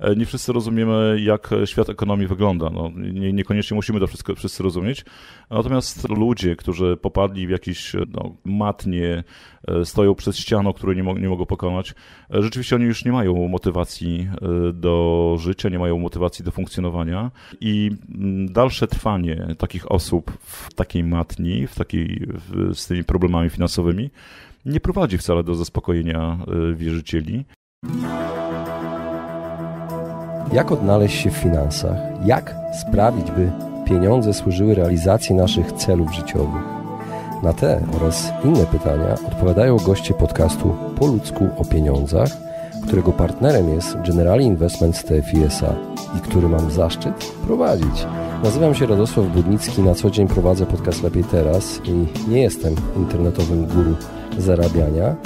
E, nie wszyscy rozumiemy, jak świat ekonomii wygląda. No, nie, niekoniecznie musimy to wszystko, wszyscy rozumieć. Natomiast ludzie, którzy popadli w jakieś no, matnie, e, stoją przed ścianą, której nie, mo nie mogą pokonać, e, rzeczywiście oni już nie mają motywacji do życia, nie mają motywacji do funkcjonowania i mm, dalsze trwanie takich osób w takiej matni, w takiej, w, z tymi problemami finansowymi, nie prowadzi wcale do zaspokojenia wierzycieli jak odnaleźć się w finansach, jak sprawić, by pieniądze służyły realizacji naszych celów życiowych. Na te oraz inne pytania odpowiadają goście podcastu Po ludzku o pieniądzach, którego partnerem jest Generali Investment z TFISA i który mam zaszczyt prowadzić. Nazywam się Radosław Budnicki, na co dzień prowadzę podcast Lepiej Teraz i nie jestem internetowym guru zarabiania –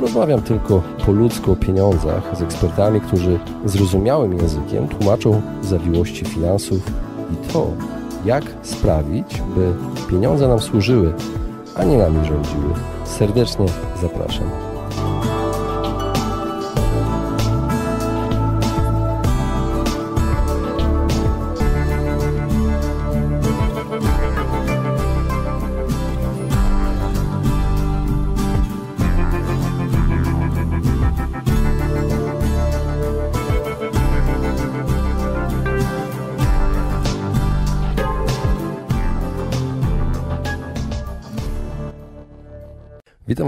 Rozmawiam tylko po ludzku o pieniądzach z ekspertami, którzy zrozumiałym językiem tłumaczą zawiłości finansów i to, jak sprawić, by pieniądze nam służyły, a nie nami rządziły. Serdecznie zapraszam.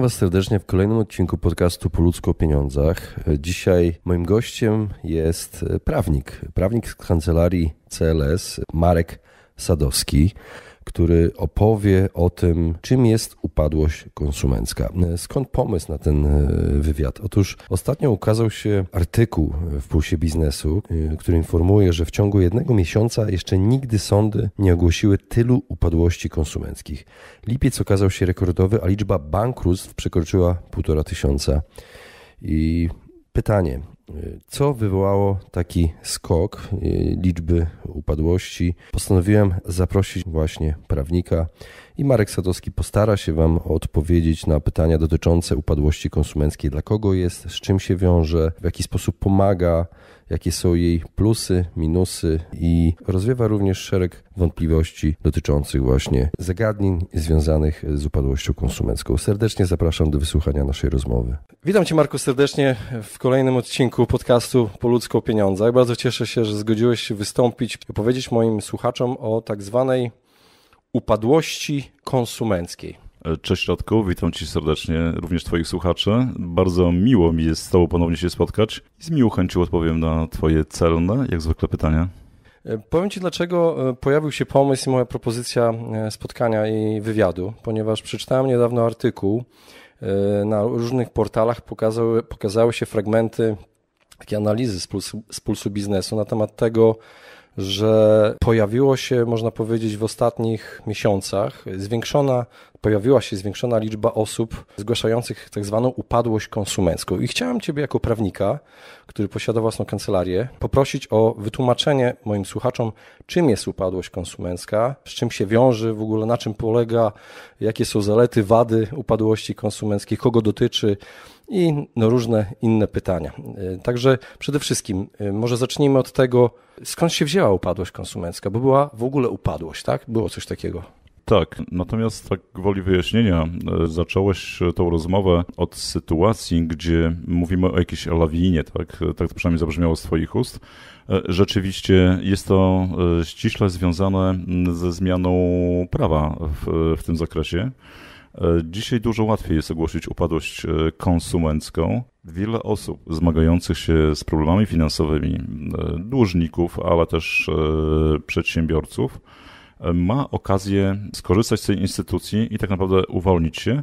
Witam Was serdecznie w kolejnym odcinku podcastu Po ludzku o pieniądzach. Dzisiaj moim gościem jest prawnik, prawnik z kancelarii CLS Marek Sadowski który opowie o tym, czym jest upadłość konsumencka. Skąd pomysł na ten e, wywiad? Otóż ostatnio ukazał się artykuł w Pulsie Biznesu, e, który informuje, że w ciągu jednego miesiąca jeszcze nigdy sądy nie ogłosiły tylu upadłości konsumenckich. Lipiec okazał się rekordowy, a liczba bankructw przekroczyła półtora tysiąca. I pytanie, co wywołało taki skok y, liczby upadłości? Postanowiłem zaprosić właśnie prawnika i Marek Sadowski postara się Wam odpowiedzieć na pytania dotyczące upadłości konsumenckiej. Dla kogo jest, z czym się wiąże, w jaki sposób pomaga jakie są jej plusy, minusy i rozwiewa również szereg wątpliwości dotyczących właśnie zagadnień związanych z upadłością konsumencką. Serdecznie zapraszam do wysłuchania naszej rozmowy. Witam Cię Marku serdecznie w kolejnym odcinku podcastu Po ludzko o pieniądzach. Bardzo cieszę się, że zgodziłeś się wystąpić i powiedzieć moim słuchaczom o tak zwanej upadłości konsumenckiej. E, cześć Radko, witam Cię serdecznie, również Twoich słuchaczy. Bardzo miło mi jest z Tobą ponownie się spotkać i z miłą chęcią odpowiem na Twoje celne, jak zwykle, pytania. E, powiem Ci, dlaczego e, pojawił się pomysł i moja propozycja spotkania i wywiadu, ponieważ przeczytałem niedawno artykuł na różnych portalach, pokazały, pokazały się fragmenty takiej analizy z pulsu, z pulsu biznesu na temat tego, że pojawiło się, można powiedzieć, w ostatnich miesiącach zwiększona pojawiła się zwiększona liczba osób zgłaszających tak zwaną upadłość konsumencką. I chciałem Ciebie jako prawnika, który posiada własną kancelarię, poprosić o wytłumaczenie moim słuchaczom, czym jest upadłość konsumencka, z czym się wiąże, w ogóle na czym polega, jakie są zalety, wady upadłości konsumenckiej, kogo dotyczy i no, różne inne pytania. E, także przede wszystkim, e, może zacznijmy od tego, skąd się wzięła upadłość konsumencka, bo była w ogóle upadłość, tak? Było coś takiego. Tak, natomiast tak woli wyjaśnienia, e, zacząłeś tą rozmowę od sytuacji, gdzie mówimy o jakiejś lawinie, tak? Tak to przynajmniej zabrzmiało z Twoich ust. E, rzeczywiście jest to e, ściśle związane ze zmianą prawa w, w tym zakresie. Dzisiaj dużo łatwiej jest ogłosić upadłość konsumencką. Wiele osób zmagających się z problemami finansowymi, dłużników, ale też przedsiębiorców, ma okazję skorzystać z tej instytucji i tak naprawdę uwolnić się.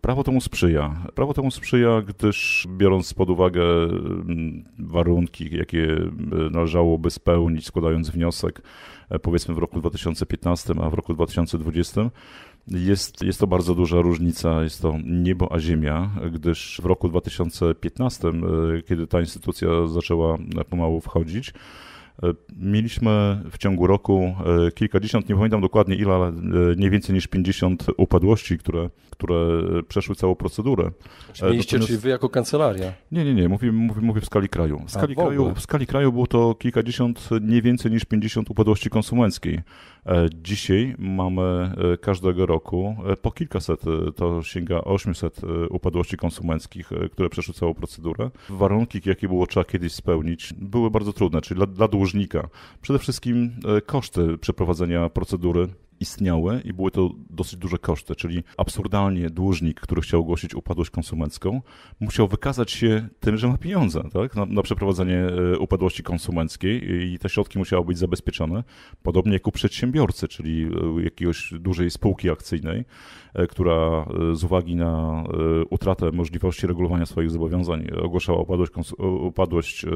Prawo temu sprzyja. Prawo temu sprzyja, gdyż biorąc pod uwagę mm, warunki, jakie e, należałoby spełnić, składając wniosek, e, powiedzmy w roku 2015, a w roku 2020, jest, jest to bardzo duża różnica, jest to niebo a ziemia, gdyż w roku 2015, e, kiedy ta instytucja zaczęła pomału wchodzić, E, mieliśmy w ciągu roku e, kilkadziesiąt, nie pamiętam dokładnie ile, ale e, nie więcej niż 50 upadłości, które, które przeszły całą procedurę. Czyli mieliście, Natomiast... czyli wy jako kancelaria? Nie, nie, nie, mówię, mówię, mówię w skali kraju. W skali, A, kraju. w skali kraju było to kilkadziesiąt, nie więcej niż 50 upadłości konsumenckiej. E, dzisiaj mamy e, każdego roku e, po kilkaset, to sięga 800 upadłości konsumenckich, które przeszły całą procedurę. Warunki, jakie było trzeba kiedyś spełnić, były bardzo trudne, czyli dla, dla dłużnika. Przede wszystkim koszty przeprowadzenia procedury istniały i były to dosyć duże koszty, czyli absurdalnie dłużnik, który chciał ogłosić upadłość konsumencką, musiał wykazać się tym, że ma pieniądze tak? na, na przeprowadzenie e, upadłości konsumenckiej i te środki musiały być zabezpieczone, podobnie jak u przedsiębiorcy, czyli e, jakiegoś dużej spółki akcyjnej, e, która z uwagi na utratę możliwości regulowania swoich zobowiązań ogłaszała upadłość, upadłość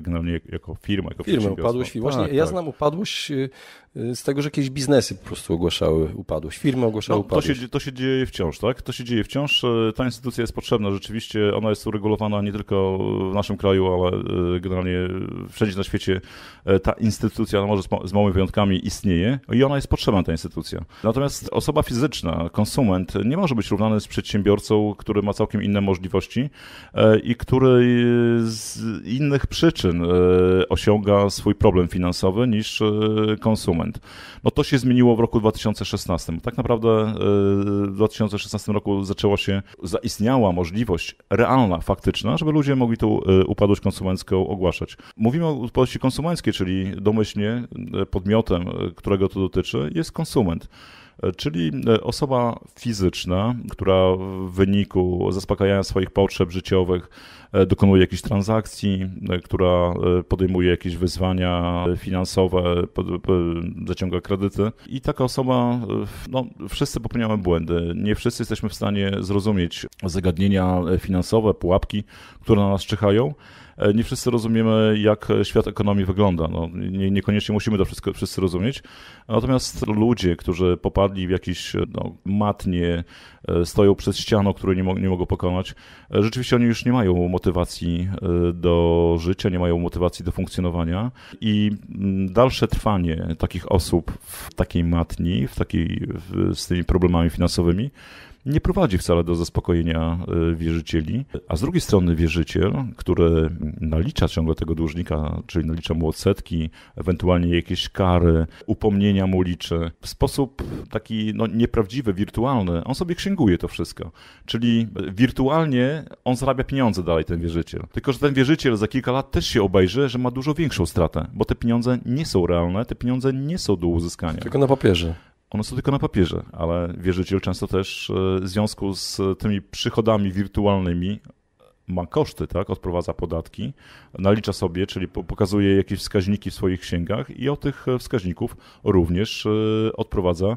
generalnie jako firma, jako firma upadłość. Właśnie tak, ja tak. znam upadłość Y, z tego, że jakieś biznesy po prostu ogłaszały upadłość, firmy ogłaszały no, upadłość. To się, to się dzieje wciąż, tak? To się dzieje wciąż. Y, ta instytucja jest potrzebna rzeczywiście. Ona jest uregulowana nie tylko w naszym kraju, ale y, generalnie wszędzie na świecie ta instytucja, no może z małymi wyjątkami, istnieje i ona jest potrzebna, ta instytucja. Natomiast osoba fizyczna, konsument, nie może być równany z przedsiębiorcą, który ma całkiem inne możliwości i który z innych przyczyn osiąga swój problem finansowy niż konsument moment. No to się zmieniło w roku 2016. Tak naprawdę y, w 2016 roku zaczęła się, zaistniała możliwość realna, faktyczna, żeby ludzie mogli tą y, upadłość konsumencką ogłaszać. Mówimy o upadłości konsumenckiej, czyli domyślnie y, podmiotem, którego to dotyczy, jest konsument. E, czyli e, osoba fizyczna, która w wyniku zaspokajania swoich potrzeb życiowych e, dokonuje jakichś transakcji, która podejmuje jakieś wyzwania finansowe, zaciąga kredyty. I taka osoba, no, wszyscy popełniamy błędy. Nie wszyscy jesteśmy w stanie zrozumieć zagadnienia finansowe, pułapki, które na nas czyhają. E, nie wszyscy rozumiemy, jak świat ekonomii wygląda. No, nie, niekoniecznie musimy to wszystko, wszyscy rozumieć. Natomiast ludzie, którzy popadli w jakieś e, no, matnie, e, stoją przed ścianą, której nie, mo nie mogą pokonać, rzeczywiście oni już nie mają motywacji do życia, nie mają motywacji do funkcjonowania i mm, dalsze trwanie takich osób w takiej matni, w takiej, w, z tymi problemami finansowymi, nie prowadzi wcale do zaspokojenia e, wierzycieli. A z drugiej strony wierzyciel, który nalicza ciągle tego dłużnika, czyli nalicza mu odsetki, ewentualnie jakieś kary, upomnienia mu liczy, w sposób taki no, nieprawdziwy, wirtualny, on sobie księguje to wszystko. Czyli wirtualnie on zarabia pieniądze dalej, ten wierzyciel. Tylko, że ten wierzyciel za kilka lat też się obejrzy, że ma dużo większą stratę, bo te pieniądze nie są realne, te pieniądze nie są do uzyskania. Tylko na papierze one są tylko na papierze, ale wierzyciel często też e, w związku z tymi przychodami wirtualnymi ma koszty, tak? odprowadza podatki, nalicza sobie, czyli pokazuje jakieś wskaźniki w swoich księgach i od tych e, wskaźników również e, odprowadza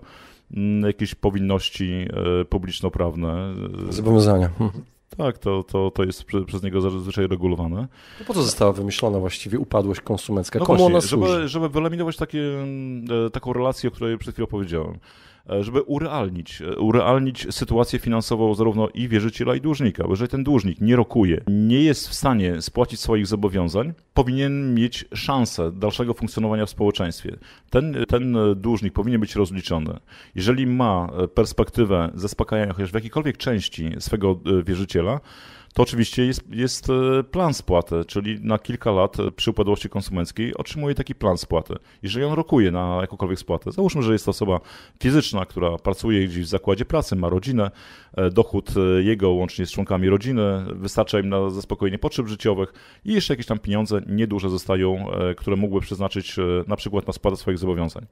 mm, jakieś powinności publiczno-prawne. Zobowiązania. Hm. Tak, to, to, to jest przez niego zazwyczaj regulowane. No po co została wymyślona właściwie upadłość konsumencka? No Komu właśnie, ona służy? Żeby, żeby wyeliminować takie, mm, e, taką relację, o której przed chwilą powiedziałem. E, żeby urealnić, e, urealnić sytuację finansową zarówno i wierzyciela, i dłużnika. Bo jeżeli ten dłużnik nie rokuje, nie jest w stanie spłacić swoich zobowiązań, powinien mieć szansę dalszego funkcjonowania w społeczeństwie. Ten, ten dłużnik powinien być rozliczony. Jeżeli ma e, perspektywę zaspokajania chociaż w jakiejkolwiek części swego wierzyciela, to oczywiście jest, jest e, plan spłaty, czyli na kilka lat e, przy upadłości konsumenckiej otrzymuje taki plan spłaty. Jeżeli on rokuje na jakąkolwiek spłatę, załóżmy, że jest to osoba fizyczna, która pracuje gdzieś w zakładzie pracy, ma rodzinę, e, dochód jego łącznie z członkami rodziny, wystarcza im na zaspokojenie potrzeb życiowych i jeszcze jakieś tam pieniądze nieduże zostają, które mógłby przeznaczyć na przykład na spłatę swoich zobowiązań.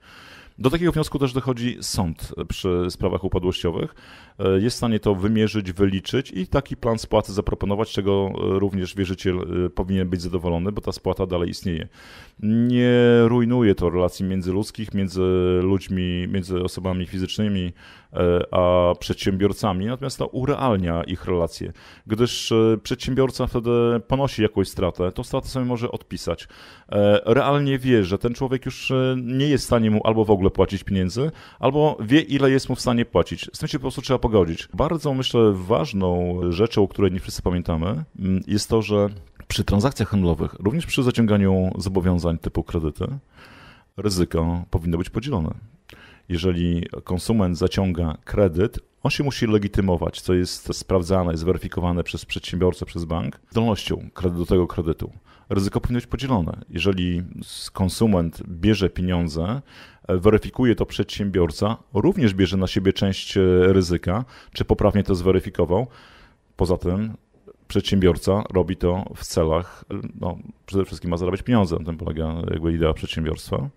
Do takiego wniosku też dochodzi sąd przy sprawach upadłościowych. E, jest w stanie to wymierzyć, wyliczyć i taki plan spłaty zaproponować, czego e, również wierzyciel e, powinien być zadowolony, bo ta spłata dalej istnieje. Nie rujnuje to relacji międzyludzkich, między ludźmi, między osobami fizycznymi a przedsiębiorcami, natomiast to urealnia ich relacje, gdyż przedsiębiorca wtedy ponosi jakąś stratę, tą stratę sobie może odpisać. Realnie wie, że ten człowiek już nie jest w stanie mu albo w ogóle ogóle płacić pieniędzy, albo wie, ile jest mu w stanie płacić. Z tym się po prostu trzeba pogodzić. Bardzo, myślę, ważną rzeczą, o której nie wszyscy pamiętamy, mm, jest to, że przy transakcjach handlowych, również przy zaciąganiu zobowiązań typu kredyty, ryzyko powinno być podzielone. Jeżeli konsument zaciąga kredyt, on się musi legitymować, co jest sprawdzane, zweryfikowane przez przedsiębiorcę, przez bank, zdolnością do tego kredytu. Ryzyko powinno być podzielone. Jeżeli konsument bierze pieniądze, weryfikuje to przedsiębiorca, również bierze na siebie część e, ryzyka, czy poprawnie to zweryfikował. Poza tym przedsiębiorca robi to w celach no, przede wszystkim ma zarabiać pieniądze, na tym polega jakby idea przedsiębiorstwa.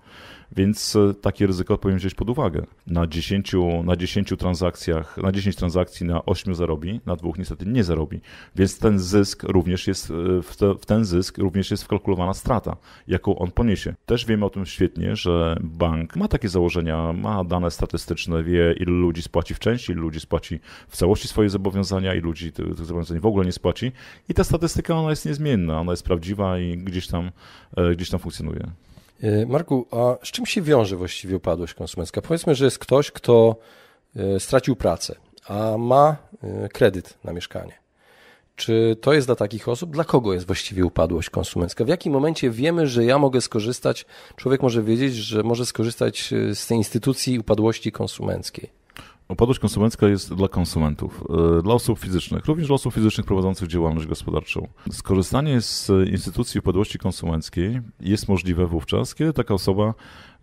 Więc e, takie ryzyko powinien wziąć pod uwagę. Na 10, na 10 transakcjach, na 10 transakcji na 8 zarobi, na dwóch niestety nie zarobi. Więc ten zysk również jest, e, w, te, w ten zysk również jest wkalkulowana strata, jaką on poniesie. Też wiemy o tym świetnie, że bank ma takie założenia, ma dane statystyczne, wie ilu ludzi spłaci w części, ilu ludzi spłaci w całości swoje zobowiązania, ilu ludzi tych zobowiązań w ogóle nie spłaci. I ta statystyka ona jest niezmienna, ona jest prawdziwa i gdzieś tam, e, gdzieś tam funkcjonuje. E, Marku, a z czym się wiąże właściwie upadłość konsumencka? Powiedzmy, że jest ktoś, kto e, stracił pracę, a ma kredyt na mieszkanie. Czy to jest dla takich osób? Dla kogo jest właściwie upadłość konsumencka? W jakim momencie wiemy, że ja mogę skorzystać, człowiek może wiedzieć, że może skorzystać z tej instytucji upadłości konsumenckiej? Opadłość konsumencka jest dla konsumentów, y, dla osób fizycznych, również dla osób fizycznych prowadzących działalność gospodarczą. Skorzystanie z instytucji upadłości konsumenckiej jest możliwe wówczas, kiedy taka osoba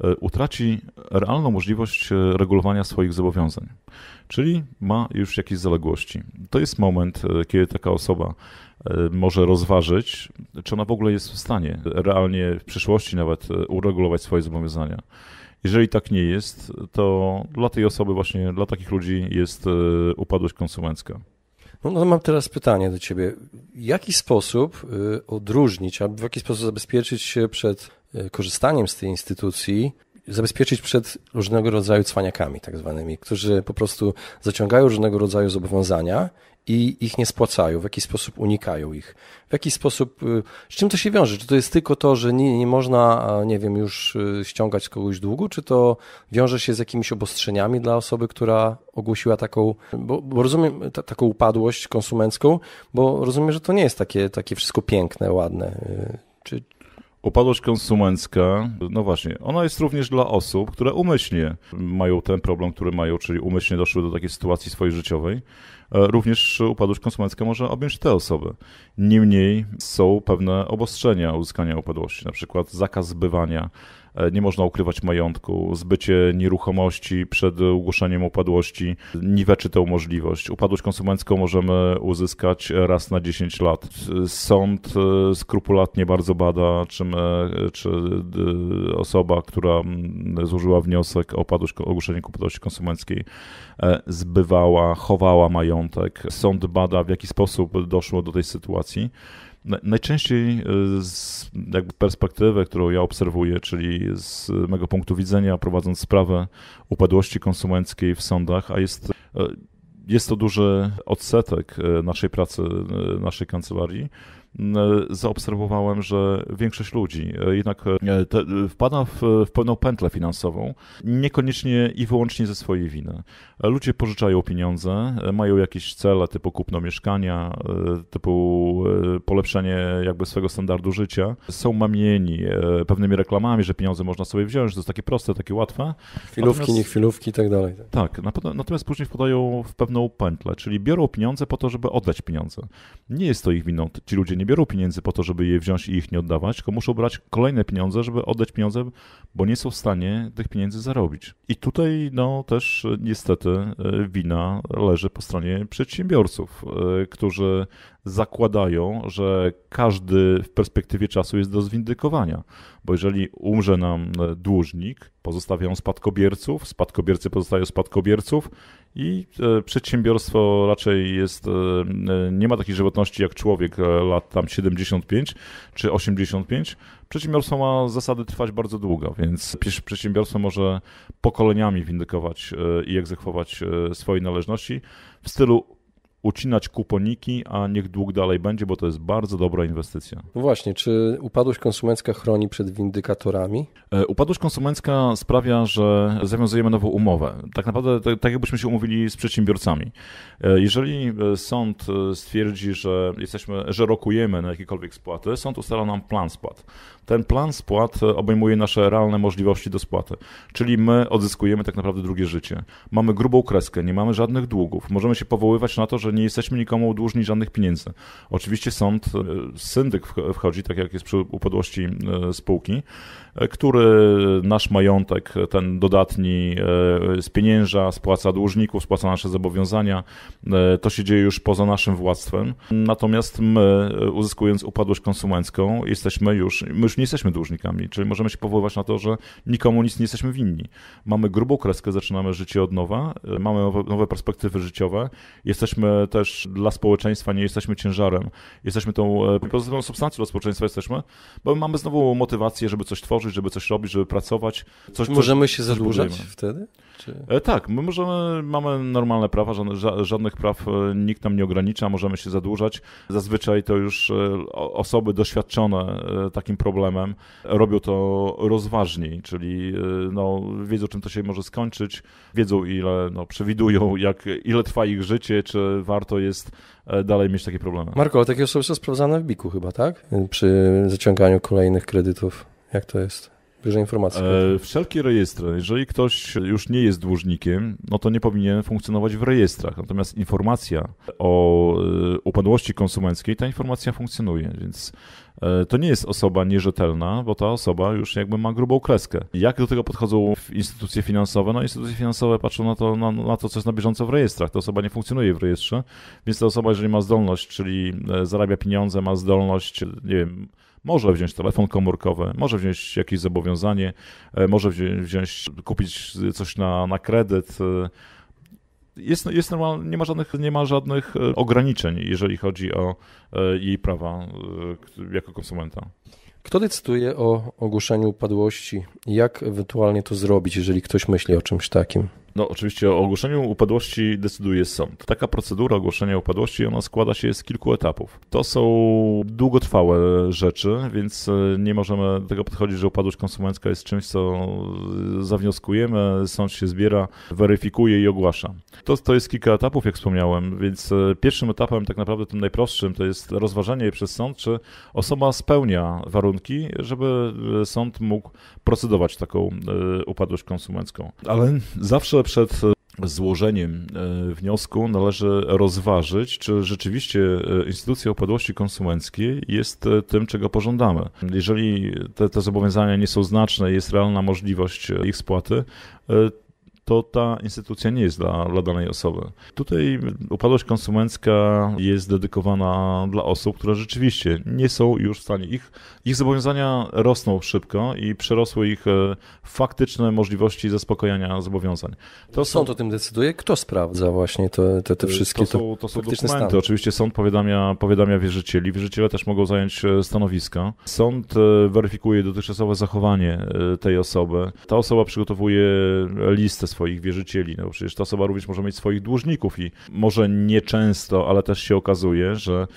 y, utraci realną możliwość y, regulowania swoich zobowiązań, czyli ma już jakieś zaległości. To jest moment, kiedy taka osoba może rozważyć, czy ona w ogóle jest w stanie realnie w przyszłości nawet uregulować swoje zobowiązania. Jeżeli tak nie jest, to dla tej osoby właśnie, dla takich ludzi jest e, upadłość konsumencka. No, no mam teraz pytanie do ciebie. W jaki sposób e, odróżnić, albo w jaki sposób zabezpieczyć się przed e, korzystaniem z tej instytucji zabezpieczyć przed różnego rodzaju cwaniakami, tak zwanymi, którzy po prostu zaciągają różnego rodzaju zobowiązania i ich nie spłacają, w jakiś sposób unikają ich. W jaki sposób, y, z czym to się wiąże? Czy to jest tylko to, że nie, nie można, nie wiem, już y, ściągać kogoś długu, czy to wiąże się z jakimiś obostrzeniami dla osoby, która ogłosiła taką, bo, bo rozumiem, ta, taką upadłość konsumencką, bo rozumiem, że to nie jest takie, takie wszystko piękne, ładne. Y, czy, Upadłość konsumencka, no właśnie, ona jest również dla osób, które umyślnie mają ten problem, który mają, czyli umyślnie doszły do takiej sytuacji swojej życiowej. E, również upadłość konsumencka może objąć te osoby. Niemniej są pewne obostrzenia uzyskania upadłości, na przykład zakaz zbywania E, nie można ukrywać majątku, zbycie nieruchomości przed ogłoszeniem upadłości niweczy tę możliwość. Upadłość konsumencką możemy uzyskać raz na 10 lat. Sąd e, skrupulatnie bardzo bada, e, czy, my, czy osoba, która złożyła wniosek o upadłość, ogłoszenie upadłości konsumenckiej, zbywała, chowała majątek. Sąd bada, w jaki sposób doszło do tej sytuacji. Najczęściej e, z jakby perspektywy, którą ja obserwuję, czyli z mego punktu widzenia, prowadząc sprawę upadłości konsumenckiej w sądach, a jest e, jest to duży odsetek e, naszej pracy, naszej kancelarii. E, zaobserwowałem, że większość ludzi e, jednak e, wpada w, w pewną pętlę finansową, niekoniecznie i wyłącznie ze swojej winy. Ludzie pożyczają pieniądze, mają jakieś cele typu kupno mieszkania, typu polepszenie jakby swojego standardu życia. Są mamieni pewnymi reklamami, że pieniądze można sobie wziąć, że to jest takie proste, takie łatwe. Chwilówki, natomiast, nie chwilówki i tak dalej. Tak, tak natomiast później wpadają w pewną pętlę, czyli biorą pieniądze po to, żeby oddać pieniądze. Nie jest to ich winą, ci ludzie nie nie biorą pieniędzy po to, żeby je wziąć i ich nie oddawać, tylko muszą brać kolejne pieniądze, żeby oddać pieniądze, bo nie są w stanie tych pieniędzy zarobić. I tutaj no też e, niestety e, wina leży po stronie przedsiębiorców, e, którzy zakładają, że każdy w perspektywie czasu jest do zwindykowania. Bo jeżeli umrze nam e, dłużnik, pozostawiają spadkobierców, spadkobiercy pozostają spadkobierców i e, przedsiębiorstwo raczej jest, e, nie ma takiej żywotności jak człowiek lat tam 75 czy 85. Przedsiębiorstwo ma zasady trwać bardzo długo, więc przedsiębiorstwo może pokoleniami windykować i egzekwować swoje należności w stylu ucinać kuponiki, a niech dług dalej będzie, bo to jest bardzo dobra inwestycja. No właśnie, czy upadłość konsumencka chroni przed windykatorami? E, upadłość konsumencka sprawia, że zawiązujemy nową umowę. Tak naprawdę tak, tak jakbyśmy się umówili z przedsiębiorcami. E, jeżeli e, sąd stwierdzi, że jesteśmy, że rokujemy na jakiekolwiek spłaty, sąd ustala nam plan spłat. Ten plan spłat obejmuje nasze realne możliwości do spłaty, czyli my odzyskujemy tak naprawdę drugie życie. Mamy grubą kreskę, nie mamy żadnych długów. Możemy się powoływać na to, że nie jesteśmy nikomu dłużni żadnych pieniędzy. Oczywiście sąd, e, syndyk wchodzi, tak jak jest przy upadłości e, spółki, E, który nasz majątek, ten dodatni e, z pieniędza, spłaca dłużników, spłaca nasze zobowiązania. E, to się dzieje już poza naszym władztwem. Natomiast my, uzyskując upadłość konsumencką, jesteśmy już, my już nie jesteśmy dłużnikami, czyli możemy się powoływać na to, że nikomu nic nie jesteśmy winni. Mamy grubą kreskę, zaczynamy życie od nowa, mamy nowe, nowe perspektywy życiowe, jesteśmy też dla społeczeństwa, nie jesteśmy ciężarem, jesteśmy tą pozytywną substancją dla społeczeństwa, jesteśmy, bo mamy znowu motywację, żeby coś tworzyć, tworzyć, żeby coś robić, żeby pracować. Coś, Możemy coś, się zadłużać wtedy? Czy... E, tak, my możemy, mamy normalne prawa, żadnych, żadnych praw e, nikt nam nie ogranicza, możemy się zadłużać. Zazwyczaj to już e, osoby doświadczone takim problemem robią to rozważniej, czyli no, wiedzą, czym to się może skończyć, wiedzą, ile no, przewidują, jak, ile trwa ich życie, czy warto jest dalej mieć takie problemy. Marko, takie osoby są sprawdzane w Biku chyba, tak? Przy zaciąganiu kolejnych kredytów. Jak to jest? E, wszelkie rejestry, jeżeli ktoś już nie jest dłużnikiem, no to nie powinien funkcjonować w rejestrach. Natomiast informacja o e, upadłości konsumenckiej, ta informacja funkcjonuje, więc e, to nie jest osoba nierzetelna, bo ta osoba już jakby ma grubą kreskę. Jak do tego podchodzą instytucje finansowe? No instytucje finansowe patrzą na to, na, na to, co jest na bieżąco w rejestrach. Ta osoba nie funkcjonuje w rejestrze, więc ta osoba, jeżeli ma zdolność, czyli e, zarabia pieniądze, ma zdolność, nie wiem, może wziąć telefon komórkowy, może wziąć jakieś zobowiązanie, e, może wziąć, kupić coś na, na kredyt. E, jest, jest nie ma żadnych, nie ma żadnych e, ograniczeń, jeżeli chodzi o jej prawa jako konsumenta. Kto decyduje o ogłoszeniu upadłości? Jak ewentualnie to zrobić, jeżeli ktoś myśli o czymś takim? No, oczywiście o ogłoszeniu upadłości decyduje sąd. Taka procedura ogłoszenia upadłości, ona składa się z kilku etapów. To są długotrwałe rzeczy, więc e, nie możemy do tego podchodzić, że upadłość konsumencka jest czymś, co e, zawnioskujemy, sąd się zbiera, weryfikuje i ogłasza. To, to jest kilka etapów, jak wspomniałem, więc e, pierwszym etapem, tak naprawdę tym najprostszym, to jest rozważenie przez sąd, czy osoba spełnia warunki, żeby sąd mógł procedować taką upadłość konsumencką. Ale zawsze przed e, złożeniem e, wniosku należy rozważyć, czy rzeczywiście e, instytucja upadłości konsumenckiej jest tym, czego pożądamy. Jeżeli te, te zobowiązania nie są znaczne, jest realna możliwość ich spłaty, to ta instytucja nie jest dla, dla danej osoby. Tutaj upadłość konsumencka jest dedykowana dla osób, które rzeczywiście nie są już w stanie. Ich, ich zobowiązania rosną szybko i przerosły ich e, faktyczne możliwości zaspokojenia zobowiązań. To sąd są, o tym decyduje. Kto sprawdza właśnie te, te, te wszystkie to są, to są dokumenty. Stany. Oczywiście sąd powiadamia, powiadamia wierzycieli. Wierzyciele też mogą zająć e, stanowiska. Sąd e, weryfikuje dotychczasowe zachowanie tej osoby. Ta osoba przygotowuje listę swoich wierzycieli. No przecież ta osoba również może mieć swoich dłużników i może nieczęsto, ale też się okazuje, że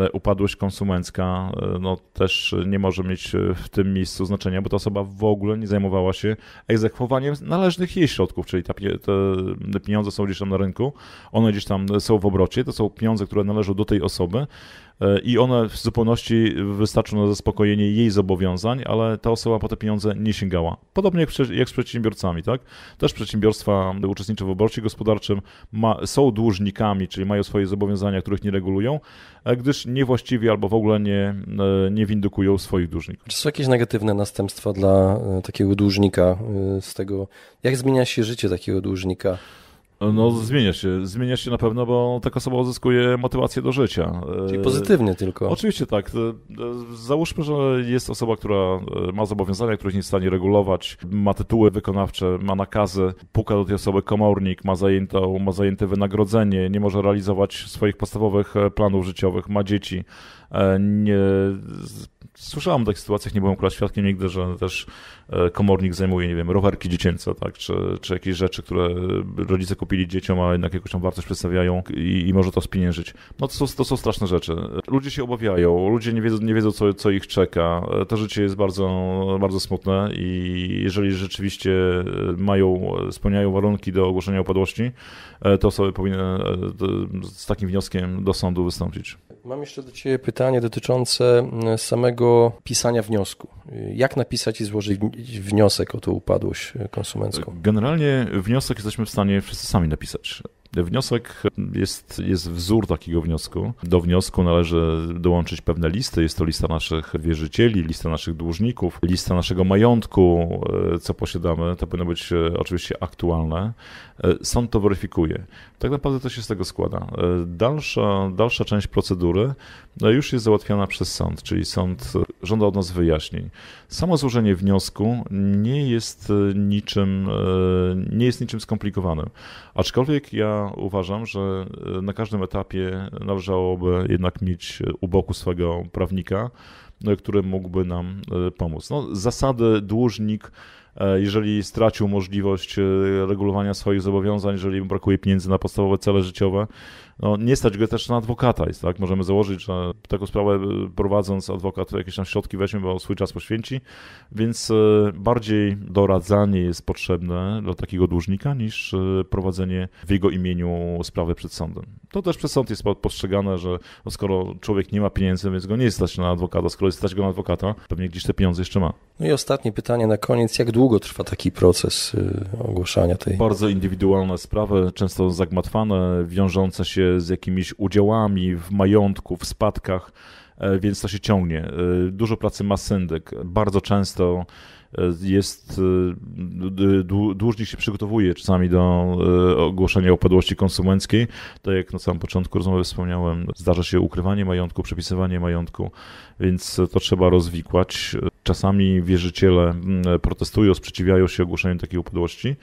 E, upadłość konsumencka e, no, też nie może mieć e, w tym miejscu znaczenia, bo ta osoba w ogóle nie zajmowała się egzekwowaniem należnych jej środków, czyli te, pieniądze są gdzieś tam na rynku, one gdzieś tam są w obrocie, to są pieniądze, które należą do tej osoby i one w zupełności wystarczą na zaspokojenie jej zobowiązań, ale ta osoba po te pieniądze nie sięgała. Podobnie jak, jak z przedsiębiorcami, tak? Też przedsiębiorstwa uczestniczą w obrocie gospodarczym, ma, są dłużnikami, czyli mają swoje zobowiązania, których nie regulują, gdyż też niewłaściwie albo w ogóle nie, e, nie windukują swoich dłużników. Czy są jakieś negatywne następstwa dla e, takiego dłużnika e, z tego, jak zmienia się życie takiego dłużnika? No, zmieniasz się. Zmieniasz się na pewno, bo taka osoba uzyskuje motywację do życia. E, Czyli pozytywnie tylko. Oczywiście tak. E, załóżmy, że jest osoba, która e, ma zobowiązania, których nie jest w stanie regulować, ma tytuły wykonawcze, ma nakazy, puka do tej osoby komornik, ma, zajętą, ma zajęte wynagrodzenie, nie może realizować swoich podstawowych planów życiowych, ma dzieci, nie słyszałem o takich sytuacjach, nie byłem akurat świadkiem nigdy, że też e, komornik zajmuje, nie wiem, rowerki dziecięce, tak, czy, czy jakieś rzeczy, które rodzice kupili dzieciom, a jednak jakąś tam wartość przedstawiają i, i może to spieniężyć. No to są, to są straszne rzeczy. Ludzie się obawiają, ludzie nie wiedzą, nie wiedzą co, co ich czeka. E, to życie jest bardzo, bardzo smutne i jeżeli rzeczywiście e, mają, spełniają warunki do ogłoszenia upadłości, to osoby powinny z takim wnioskiem do sądu wystąpić. Mam jeszcze do Ciebie pytanie dotyczące samego pisania wniosku. Jak napisać i złożyć wniosek o tą upadłość konsumencką? Generalnie wniosek jesteśmy w stanie wszyscy sami napisać. Wniosek jest, jest wzór takiego wniosku. Do wniosku należy dołączyć pewne listy. Jest to lista naszych wierzycieli, lista naszych dłużników, lista naszego majątku, e, co posiadamy. To powinno być e, oczywiście aktualne. E, sąd to weryfikuje. Tak naprawdę to się z tego składa. E, dalsza, dalsza część procedury no, już jest załatwiana przez sąd, czyli sąd e, żąda od nas wyjaśnień. Samo złożenie wniosku nie jest e, niczym, nie jest niczym skomplikowanym. Aczkolwiek ja uważam, że na każdym etapie należałoby jednak mieć u boku swego prawnika, no, który mógłby nam pomóc. No, zasady dłużnik E, jeżeli stracił możliwość e, regulowania swoich zobowiązań, jeżeli brakuje pieniędzy na podstawowe cele życiowe, no, nie stać go też na adwokata, jest, tak? Możemy założyć, że taką sprawę y, prowadząc adwokat jakieś tam środki weźmie, bo swój czas poświęci, więc y, bardziej doradzanie jest potrzebne dla takiego dłużnika niż y, prowadzenie w jego imieniu sprawy przed sądem. To też przez sąd jest postrzegane, że no, skoro człowiek nie ma pieniędzy, więc go nie stać na adwokata, skoro jest stać go na adwokata, pewnie gdzieś te pieniądze jeszcze ma. No i ostatnie pytanie na koniec, jak długo trwa taki proces ogłoszenia tej? Bardzo indywidualne sprawy, często zagmatwane, wiążące się z jakimiś udziałami w majątku, w spadkach, e, więc to się ciągnie. E, dużo pracy ma syndek. Bardzo często e, jest, dłużnik się przygotowuje czasami do ogłoszenia upadłości konsumenckiej. Tak jak na samym początku rozmowy wspomniałem, zdarza się ukrywanie majątku, przepisywanie majątku, więc to trzeba rozwikłać. Czasami wierzyciele mm, protestują, sprzeciwiają się ogłoszeniu takiej upadłości,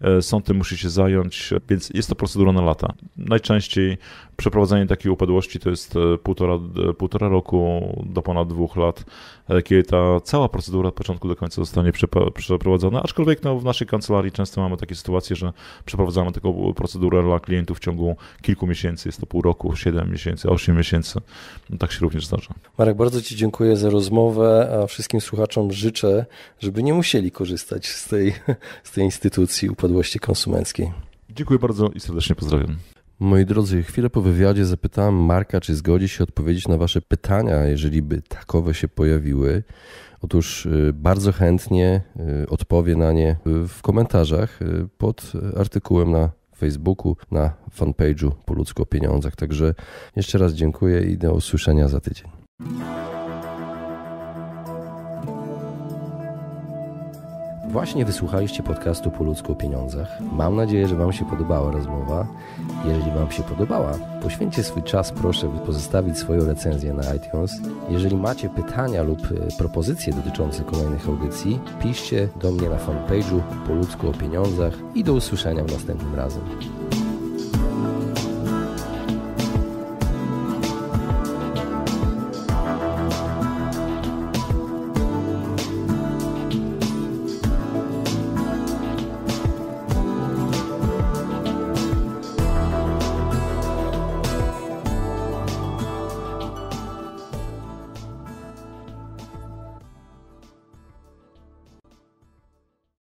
E, sąd tym musi się zająć, więc jest to procedura na lata. Najczęściej przeprowadzenie takiej upadłości to jest e, półtora, półtora roku do ponad dwóch lat, e, kiedy ta cała procedura od początku do końca zostanie przeprowadzona, aczkolwiek no, w naszej kancelarii często mamy takie sytuacje, że przeprowadzamy taką procedurę dla klientów w ciągu kilku miesięcy, jest to pół roku, siedem miesięcy, osiem miesięcy, no, tak się również zdarza. Marek, bardzo Ci dziękuję za rozmowę, a wszystkim słuchaczom życzę, żeby nie musieli korzystać z tej, z tej instytucji upadłości upadłości konsumenckiej. Dziękuję bardzo i serdecznie pozdrawiam. Moi drodzy, chwilę po wywiadzie zapytałem Marka, czy zgodzi się odpowiedzieć na Wasze pytania, jeżeli by takowe się pojawiły. Otóż y, bardzo chętnie y, odpowie na nie w komentarzach y, pod artykułem na Facebooku, na fanpage'u po ludzku pieniądzach. Także jeszcze raz dziękuję i do usłyszenia za tydzień. Właśnie wysłuchaliście podcastu po ludzku o pieniądzach. Mam nadzieję, że Wam się podobała rozmowa. Jeżeli Wam się podobała, poświęćcie swój czas, proszę, by pozostawić swoją recenzję na iTunes. Jeżeli macie pytania lub e, propozycje dotyczące kolejnych audycji, piszcie do mnie na fanpage'u po ludzku o pieniądzach i do usłyszenia w następnym razem.